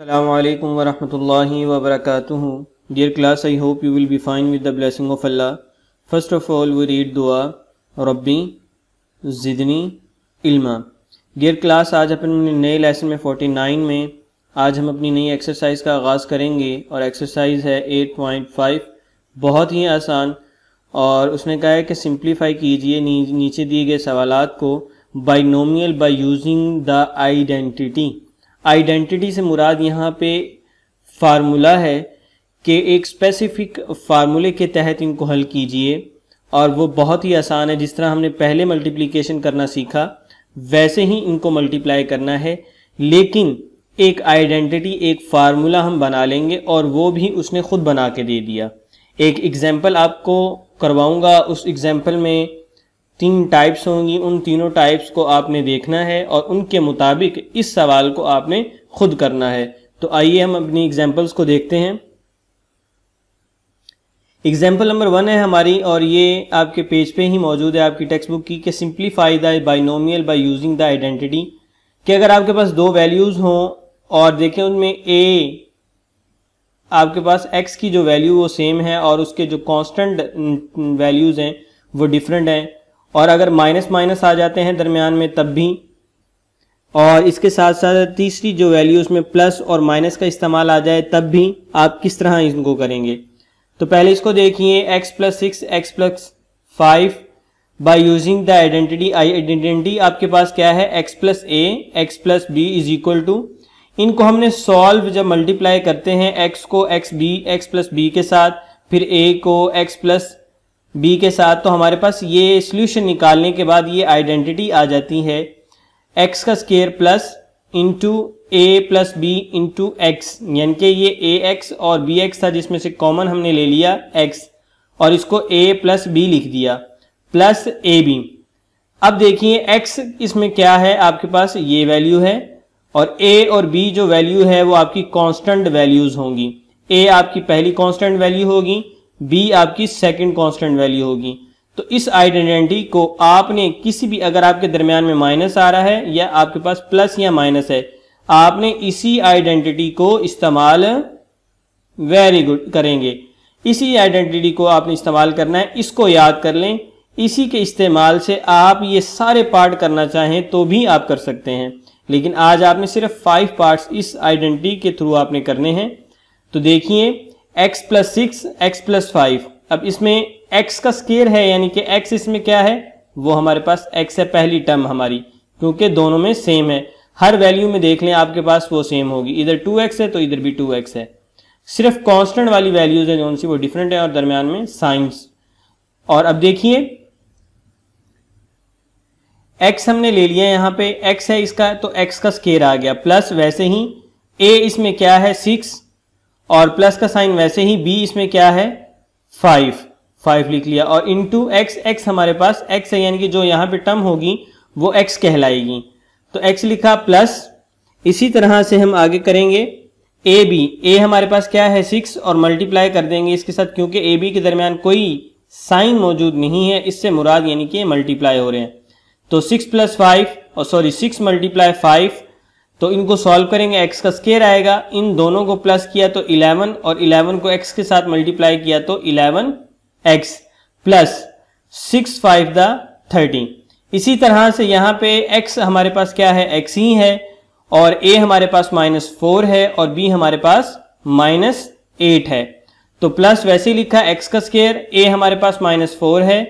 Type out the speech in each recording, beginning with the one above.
अल्लाम वरम् वबरक dear class I hope you will be fine with the blessing of Allah first of all we read दुआ रब्बी जिदनी इल्मा dear class आज अपन नए लेसन में 49 में आज हम अपनी नई एक्सरसाइज का आगाज़ करेंगे और एक्सरसाइज है 8.5 बहुत ही आसान और उसने कहा है कि सिंप्लीफाई कीजिए नीचे दिए गए सवाल को binomial by using the identity identity से मुराद यहाँ पे फार्मूला है कि एक स्पेसिफिक फार्मूले के तहत इनको हल कीजिए और वो बहुत ही आसान है जिस तरह हमने पहले मल्टीप्लिकेशन करना सीखा वैसे ही इनको मल्टीप्लाई करना है लेकिन एक आइडेंटिटी एक फार्मूला हम बना लेंगे और वो भी उसने खुद बना के दे दिया एक एग्ज़ाम्पल आपको करवाऊंगा उस एग्ज़ाम्पल में तीन टाइप्स होंगी उन तीनों टाइप्स को आपने देखना है और उनके मुताबिक इस सवाल को आपने खुद करना है तो आइए हम अपनी एग्जाम्पल्स को देखते हैं एग्जाम्पल नंबर वन है हमारी और ये आपके पेज पे ही मौजूद है आपकी टेक्स्ट बुक की कि simplify the binomial by using the identity कि अगर आपके पास दो वैल्यूज़ हों और देखें उनमें ए आपके पास एक्स की जो वैल्यू वो सेम है और उसके जो कॉन्स्टेंट वैल्यूज़ हैं वो डिफरेंट हैं और अगर माइनस माइनस आ जाते हैं दरमियान में तब भी और इसके साथ साथ तीसरी जो वैल्यू उसमें प्लस और माइनस का इस्तेमाल आ जाए तब भी आप किस तरह इनको करेंगे तो पहले इसको देखिए x plus six x plus five by using the identity I identity आपके पास क्या है x plus a x plus b is equal to इनको हमने सॉल्व जब मल्टीप्लाई करते हैं एक्स को x b x plus b के साथ फिर ए को एक्स प्लस बी के साथ तो हमारे पास ये सोल्यूशन निकालने के बाद ये आइडेंटिटी आ जाती है एक्स का square plus into a plus b into x यानी कि ये ए एक्स और बी एक्स था जिसमें से कॉमन हमने ले लिया एक्स और इसको ए प्लस बी लिख दिया प्लस ए बी अब देखिए एक्स इसमें क्या है आपके पास ये वैल्यू है और ए और बी जो वैल्यू है वो आपकी कांस्टेंट वैल्यूज होंगी ए आपकी पहली कांस्टेंट वैल्यू होगी बी आपकी सेकंड कांस्टेंट वैल्यू होगी तो इस आइडेंटिटी को आपने किसी भी अगर आपके दरमियान में माइनस आ रहा है या आपके पास प्लस या माइनस है आपने इसी आइडेंटिटी को इस्तेमाल वेरी गुड करेंगे इसी आइडेंटिटी को आपने इस्तेमाल करना है इसको याद कर लें इसी के इस्तेमाल से आप ये सारे पार्ट करना चाहें तो भी आप कर सकते हैं लेकिन आज आपने सिर्फ फाइव पार्ट्स इस आइडेंटिटी के थ्रू आपने करने हैं तो देखिए x plus six x plus five अब इसमें एक्स का स्केयर है यानी कि एक्स इसमें क्या है वो हमारे पास एक्स है पहली टर्म हमारी क्योंकि दोनों में सेम है हर वैल्यू में देख लें आपके पास वो सेम होगी इधर टू एक्स है तो इधर भी टू एक्स है सिर्फ कांस्टेंट वाली वैल्यूज है जो उनसे वो डिफरेंट है और दरमियान में साइंस और अब देखिए एक्स हमने ले लिया यहां पे एक्स है इसका तो एक्स का स्केयर आ गया प्लस वैसे ही ए इसमें क्या है सिक्स और प्लस का साइन वैसे ही बी इसमें क्या है फाइव फाइव लिख लिया और इन टू एक्स एक्स हमारे पास एक्स है यानी कि जो यहां पे टर्म होगी वो एक्स कहलाएगी तो एक्स लिखा प्लस इसी तरह से हम आगे करेंगे ए बी ए हमारे पास क्या है सिक्स और मल्टीप्लाई कर देंगे इसके साथ क्योंकि ए बी के दरमियान कोई साइन मौजूद नहीं है इससे मुराद यानी कि मल्टीप्लाई हो रहे हैं तो सिक्स प्लस फाइव और सॉरी सिक्स मल्टीप्लाई फाइव तो इनको सॉल्व करेंगे एक्स का स्केयर आएगा इन दोनों को प्लस किया तो इलेवन और इलेवन को एक्स के साथ मल्टीप्लाई किया तो eleven x plus six five the thirty इसी तरह से यहां पे एक्स हमारे पास क्या है एक्स ही है और ए हमारे पास माइनस फोर है और बी हमारे पास माइनस एट है तो प्लस वैसे ही लिखा एक्स का स्केयर ए हमारे पास माइनस फोर है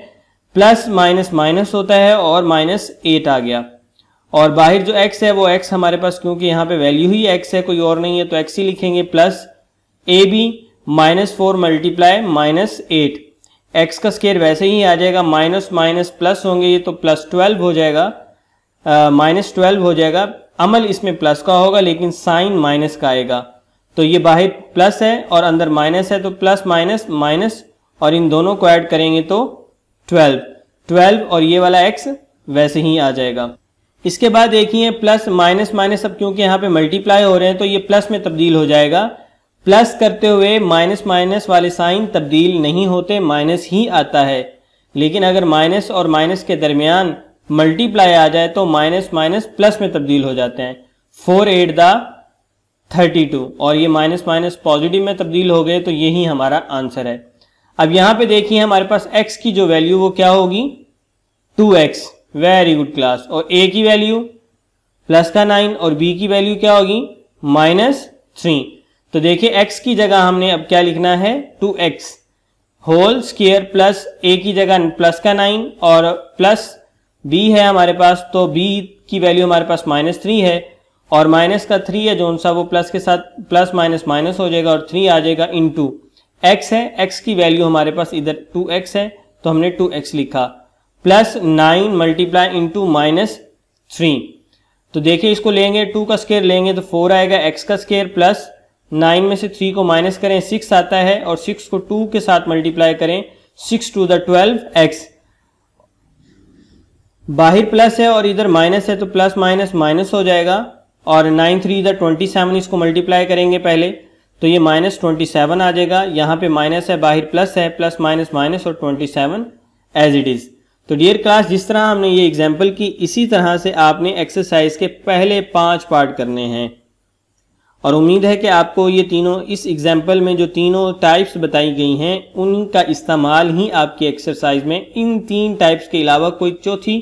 प्लस माइनस माइनस होता है और माइनस एट आ गया और बाहर जो x है वो x हमारे पास क्योंकि यहाँ पे वैल्यू ही x है कोई और नहीं है तो x ही लिखेंगे plus a b minus four multiply minus eight x का स्केयर वैसे ही आ जाएगा माइनस माइनस प्लस होंगे ये तो प्लस ट्वेल्व हो जाएगा माइनस ट्वेल्व हो जाएगा अमल इसमें प्लस का होगा लेकिन साइन माइनस का आएगा तो ये बाहर प्लस है और अंदर माइनस है तो प्लस माइनस माइनस और इन दोनों को ऐड करेंगे तो ट्वेल्व ट्वेल्व और ये वाला एक्स वैसे ही आ जाएगा इसके बाद देखिए प्लस माइनस माइनस अब क्योंकि यहाँ पे मल्टीप्लाई हो रहे हैं तो ये प्लस में तब्दील हो जाएगा प्लस करते हुए माइनस माइनस वाले साइन तब्दील नहीं होते माइनस ही आता है लेकिन अगर माइनस और माइनस के दरमियान मल्टीप्लाई आ जाए तो माइनस माइनस प्लस में तब्दील हो जाते हैं four eight the thirty two और ये माइनस माइनस पॉजिटिव में तब्दील हो गए तो यही हमारा आंसर है अब यहां पे देखिए हमारे पास x की जो वैल्यू वो क्या होगी two x very good class और ए की वैल्यू प्लस का नाइन और बी की वैल्यू क्या होगी माइनस थ्री तो देखिए एक्स की जगह हमने अब क्या लिखना है two x whole square plus a की जगह प्लस का नाइन और प्लस बी है हमारे पास तो बी की वैल्यू हमारे पास माइनस थ्री है और माइनस का थ्री है जो सा वो प्लस के साथ प्लस माइनस माइनस हो जाएगा और थ्री आ जाएगा इन टू एक्स है एक्स की वैल्यू हमारे पास इधर टू एक्स है तो हमने टू एक्स लिखा plus nine multiply into minus three तो देखिए इसको लेंगे टू का स्केयर लेंगे तो फोर आएगा एक्स का स्केयर प्लस नाइन में से थ्री को माइनस करें सिक्स आता है और सिक्स को टू के साथ मल्टीप्लाई करें six two the twelve x बाहर प्लस है और इधर माइनस है तो प्लस माइनस माइनस हो जाएगा और नाइन थ्री इधर ट्वेंटी सेवन इसको मल्टीप्लाई करेंगे पहले तो ये माइनस ट्वेंटी सेवन आ जाएगा यहाँ पे माइनस है बाहर प्लस है प्लस माइनस माइनस और twenty seven as it is तो डियर क्लास जिस तरह हमने ये एग्जाम्पल की इसी तरह से आपने एक्सरसाइज के पहले पांच पार्ट करने हैं और उम्मीद है कि आपको ये तीनों इस एग्जाम्पल में जो तीनों टाइप्स बताई गई हैं उनका इस्तेमाल ही आपकी एक्सरसाइज में इन तीन टाइप्स के अलावा कोई चौथी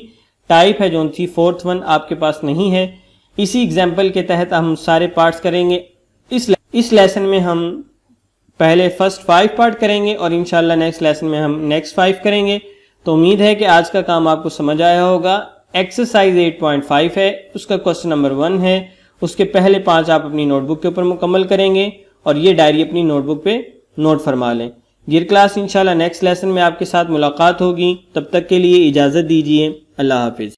टाइप है जो थी फोर्थ वन आपके पास नहीं है इसी एग्जाम्पल के तहत हम सारे पार्ट्स करेंगे इस इस लेसन में हम पहले फर्स्ट फाइव पार्ट करेंगे और इनशाला नेक्स्ट लेसन में हम नेक्स्ट फाइव करेंगे तो उम्मीद है कि आज का काम आपको समझ आया होगा एक्सरसाइज 8.5 है उसका क्वेश्चन नंबर वन है उसके पहले पांच आप अपनी नोटबुक के ऊपर मुकम्मल करेंगे और ये डायरी अपनी नोटबुक पे नोट फरमा लें गिर क्लास इंशाल्लाह नेक्स्ट लेसन में आपके साथ मुलाकात होगी तब तक के लिए इजाज़त दीजिए अल्लाह हाफिज़